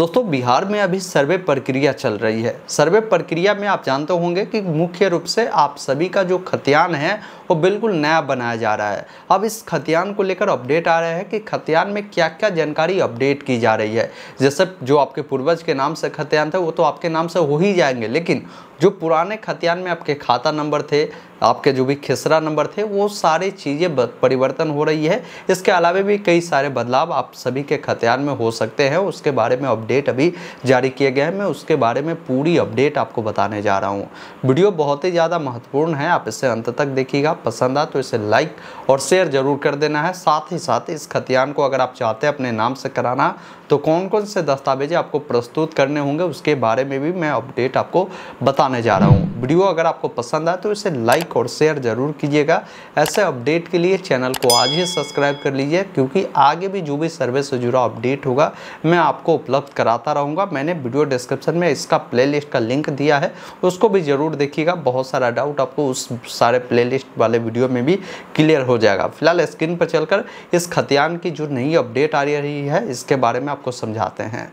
दोस्तों बिहार में अभी सर्वे प्रक्रिया चल रही है सर्वे प्रक्रिया में आप जानते होंगे कि मुख्य रूप से आप सभी का जो खतियान है वो बिल्कुल नया बनाया जा रहा है अब इस खतियान को लेकर अपडेट आ रहा है कि खतियान में क्या क्या जानकारी अपडेट की जा रही है जैसे जो आपके पूर्वज के नाम से खतियान थे वो तो आपके नाम से हो ही जाएंगे लेकिन जो पुराने खतियान में आपके खाता नंबर थे आपके जो भी खिसरा नंबर थे वो सारी चीज़ें परिवर्तन हो रही है इसके अलावा भी कई सारे बदलाव आप सभी के खतियान में हो सकते हैं उसके बारे में अपडेट अभी जारी किए गए हैं मैं उसके बारे में पूरी अपडेट आपको बताने जा रहा हूँ वीडियो बहुत ही ज़्यादा महत्वपूर्ण है आप इसे अंत तक देखिएगा पसंद आया तो इसे लाइक और शेयर ज़रूर कर देना है साथ ही साथ इस खतियान को अगर आप चाहते हैं अपने नाम से कराना तो कौन कौन से दस्तावेज आपको प्रस्तुत करने होंगे उसके बारे में भी मैं अपडेट आपको बताने जा रहा हूँ वीडियो अगर आपको पसंद आए तो इसे लाइक और शेयर ज़रूर कीजिएगा ऐसे अपडेट के लिए चैनल को आज ही सब्सक्राइब कर लीजिए क्योंकि आगे भी जो भी सर्वे से जुड़ा अपडेट होगा मैं आपको उपलब्ध कराता रहूँगा मैंने वीडियो डिस्क्रिप्शन में इसका प्लेलिस्ट का लिंक दिया है उसको भी ज़रूर देखिएगा बहुत सारा डाउट आपको उस सारे प्लेलिस्ट वाले वाले वीडियो में भी क्लियर हो जाएगा फिलहाल स्क्रीन पर चलकर इस खतियान की जो नई अपडेट आ रही है इसके बारे में आपको समझाते हैं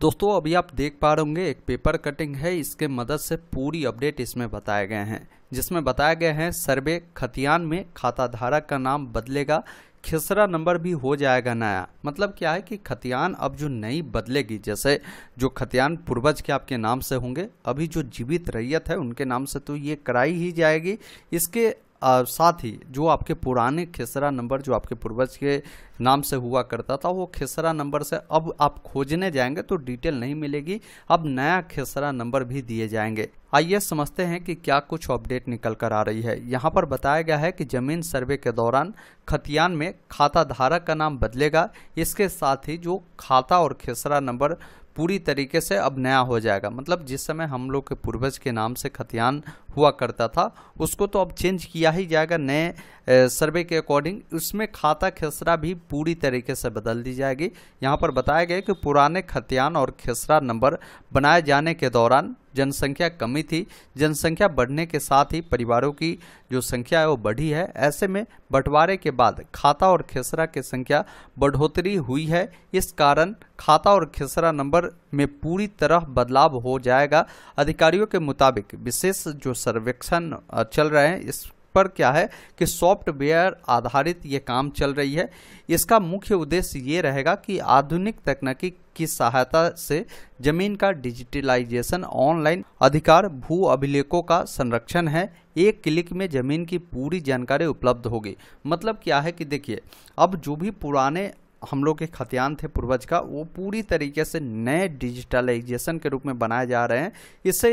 दोस्तों अभी आप देख पा रहे होंगे एक पेपर कटिंग है इसके मदद से पूरी अपडेट इसमें बताए गए हैं जिसमें बताया गया है सर्वे खतियान में खाताधारक का नाम बदलेगा खिसरा नंबर भी हो जाएगा नया मतलब क्या है कि खतियान अब जो नई बदलेगी जैसे जो खतियान पूर्वज के आपके नाम से होंगे अभी जो जीवित रैयत है उनके नाम से तो ये कराई ही जाएगी इसके साथ ही जो आपके पुराने खेसरा नंबर जो आपके पूर्वज के नाम से हुआ करता था वो खेसरा नंबर से अब आप खोजने जाएंगे तो डिटेल नहीं मिलेगी अब नया खेसरा नंबर भी दिए जाएंगे आइए समझते हैं कि क्या कुछ अपडेट निकल कर आ रही है यहाँ पर बताया गया है कि जमीन सर्वे के दौरान खतियान में खाता धारक का नाम बदलेगा इसके साथ ही जो खाता और खेसरा नंबर पूरी तरीके से अब नया हो जाएगा मतलब जिस समय हम लोग के पूर्वज के नाम से खतियान हुआ करता था उसको तो अब चेंज किया ही जाएगा नए सर्वे के अकॉर्डिंग उसमें खाता खेसरा भी पूरी तरीके से बदल दी जाएगी यहाँ पर बताया गया कि पुराने खतियान और खेसरा नंबर बनाए जाने के दौरान जनसंख्या कमी थी जनसंख्या बढ़ने के साथ ही परिवारों की जो संख्या है वो बढ़ी है ऐसे में बंटवारे के बाद खाता और खेसरा की संख्या बढ़ोतरी हुई है इस कारण खाता और खेसरा नंबर में पूरी तरह बदलाव हो जाएगा अधिकारियों के मुताबिक विशेष जो सर्वेक्षण चल रहे हैं इस पर क्या है कि सॉफ्टवेयर आधारित ये काम चल रही है इसका मुख्य उद्देश्य ये रहेगा कि आधुनिक तकनीकी की सहायता से जमीन का डिजिटलाइजेशन ऑनलाइन अधिकार भू अभिलेखों का संरक्षण है एक क्लिक में जमीन की पूरी जानकारी उपलब्ध होगी मतलब क्या है कि देखिए अब जो भी पुराने हम लोग के खतियान थे पूर्वज का वो पूरी तरीके से नए डिजिटलाइजेशन के रूप में बनाए जा रहे हैं इससे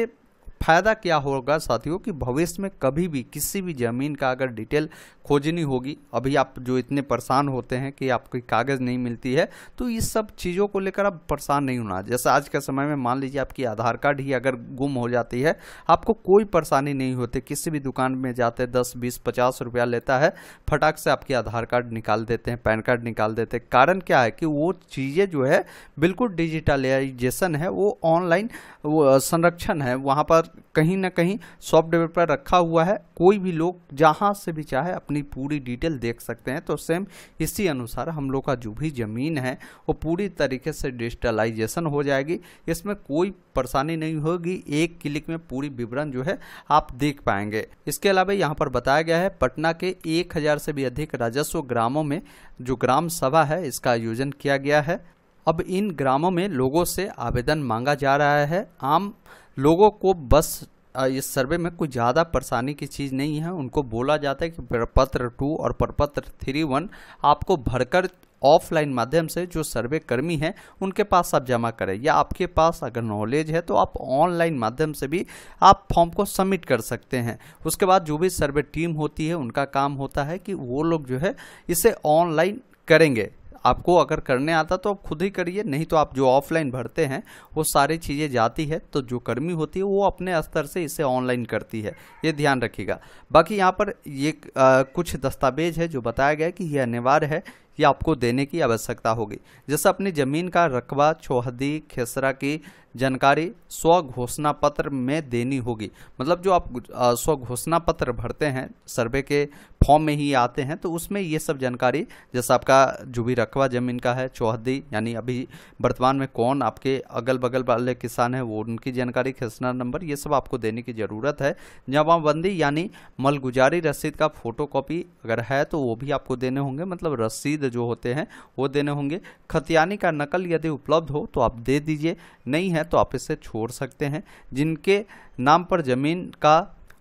फ़ायदा क्या होगा साथियों कि भविष्य में कभी भी किसी भी ज़मीन का अगर डिटेल खोजनी होगी अभी आप जो इतने परेशान होते हैं कि आपको कागज़ नहीं मिलती है तो इस सब चीज़ों को लेकर आप परेशान नहीं होना जैसे आज के समय में मान लीजिए आपकी आधार कार्ड ही अगर गुम हो जाती है आपको कोई परेशानी नहीं होती किसी भी दुकान में जाते दस बीस पचास रुपया लेता है फटाक से आपकी आधार कार्ड निकाल देते हैं पैन कार्ड निकाल देते हैं कारण क्या है कि वो चीज़ें जो है बिल्कुल डिजिटलाइजेशन है वो ऑनलाइन संरक्षण है वहाँ पर कहीं ना कहीं सॉफ्टवेयर पर रखा हुआ है कोई भी लोग जहाँ से भी चाहे अपनी पूरी डिटेल देख सकते हैं तो सेम इसी अनुसार हम लोग का जो भी ज़मीन है वो पूरी तरीके से डिजिटलाइजेशन हो जाएगी इसमें कोई परेशानी नहीं होगी एक क्लिक में पूरी विवरण जो है आप देख पाएंगे इसके अलावा यहाँ पर बताया गया है पटना के एक हज़ार से भी अधिक राजस्व ग्रामों में जो ग्राम सभा है इसका आयोजन किया गया है अब इन ग्रामों में लोगों से आवेदन मांगा जा रहा है आम लोगों को बस इस सर्वे में कोई ज़्यादा परेशानी की चीज़ नहीं है उनको बोला जाता है कि प्रपत्र टू और प्रपत्र थ्री वन आपको भरकर ऑफलाइन माध्यम से जो सर्वे कर्मी हैं उनके पास आप जमा करें या आपके पास अगर नॉलेज है तो आप ऑनलाइन माध्यम से भी आप फॉर्म को सबमिट कर सकते हैं उसके बाद जो भी सर्वे टीम होती है उनका काम होता है कि वो लोग जो है इसे ऑनलाइन करेंगे आपको अगर करने आता तो आप खुद ही करिए नहीं तो आप जो ऑफलाइन भरते हैं वो सारी चीज़ें जाती है तो जो कर्मी होती है वो अपने स्तर से इसे ऑनलाइन करती है ये ध्यान रखिएगा बाकी यहाँ पर ये आ, कुछ दस्तावेज है जो बताया गया कि यह अनिवार्य है ये आपको देने की आवश्यकता होगी जैसे अपनी ज़मीन का रकबा चौहदी खेसरा की जानकारी स्व घोषणा पत्र में देनी होगी मतलब जो आप स्व घोषणा पत्र भरते हैं सर्वे के फॉर्म में ही आते हैं तो उसमें ये सब जानकारी जैसे आपका जो भी रकबा ज़मीन का है चौहदी यानी अभी वर्तमान में कौन आपके अगल बगल वाले किसान हैं वो उनकी जानकारी खिसना नंबर ये सब आपको देने की ज़रूरत है जमाबंदी यानी मलगुजारी रसीद का कॉपी अगर है तो वो भी आपको देने होंगे मतलब रसीद जो होते हैं वो देने होंगे खतियानी का नकल यदि उपलब्ध हो तो आप दे दीजिए नहीं है तो आप इसे छोड़ सकते हैं जिनके नाम पर जमीन का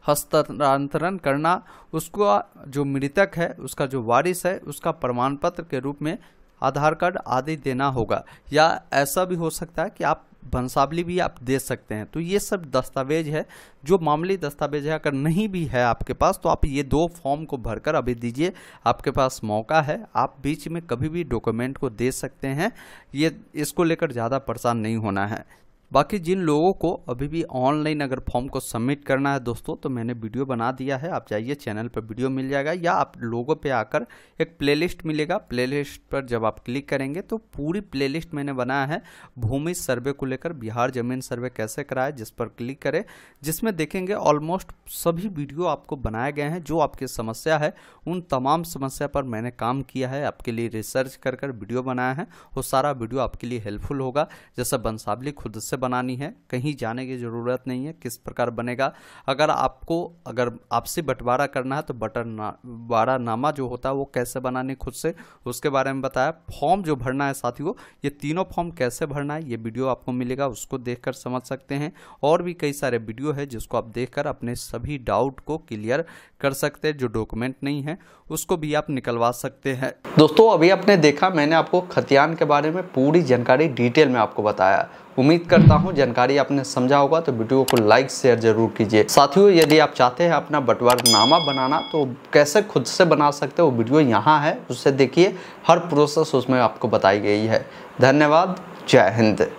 हस्तांतरण करना उसका जो मृतक है उसका जो वारिस है उसका प्रमाण पत्र के रूप में आधार कार्ड आदि देना होगा या ऐसा भी हो सकता है कि आप भंसावली भी आप दे सकते हैं तो ये सब दस्तावेज है जो मामूली दस्तावेज है अगर नहीं भी है आपके पास तो आप ये दो फॉर्म को भरकर अभी दीजिए आपके पास मौका है आप बीच में कभी भी डॉक्यूमेंट को दे सकते हैं ये इसको लेकर ज़्यादा परेशान नहीं होना है बाकी जिन लोगों को अभी भी ऑनलाइन अगर फॉर्म को सबमिट करना है दोस्तों तो मैंने वीडियो बना दिया है आप जाइए चैनल पर वीडियो मिल जाएगा या आप लोगों पे आकर एक प्लेलिस्ट मिलेगा प्लेलिस्ट पर जब आप क्लिक करेंगे तो पूरी प्लेलिस्ट मैंने बनाया है भूमि सर्वे को लेकर बिहार जमीन सर्वे कैसे कराए जिस पर क्लिक करें जिसमें देखेंगे ऑलमोस्ट सभी वीडियो आपको बनाए गए हैं जो आपकी समस्या है उन तमाम समस्या पर मैंने काम किया है आपके लिए रिसर्च कर कर वीडियो बनाया है वो सारा वीडियो आपके लिए हेल्पफुल होगा जैसे बंसावली खुद से बनानी है कहीं जाने की ज़रूरत नहीं है किस प्रकार बनेगा अगर आपको अगर आपसे बंटवारा करना है तो बटर ना बारा नामा जो होता है वो कैसे बनानी खुद से उसके बारे में बताया फॉर्म जो भरना है साथियों ये तीनों फॉर्म कैसे भरना है ये वीडियो आपको मिलेगा उसको देख समझ सकते हैं और भी कई सारे वीडियो है जिसको आप देख अपने सभी डाउट को क्लियर कर सकते हैं जो डॉक्यूमेंट नहीं है उसको भी आप निकलवा सकते हैं दोस्तों अभी आपने देखा मैंने आपको खतियान के बारे में पूरी जानकारी डिटेल में आपको बताया उम्मीद करता हूँ जानकारी आपने समझा होगा तो वीडियो को लाइक शेयर जरूर कीजिए साथियों यदि आप चाहते हैं अपना बंटवारनामा बनाना तो कैसे खुद से बना सकते हो वीडियो यहाँ है उससे देखिए हर प्रोसेस उसमें आपको बताई गई है धन्यवाद जय हिंद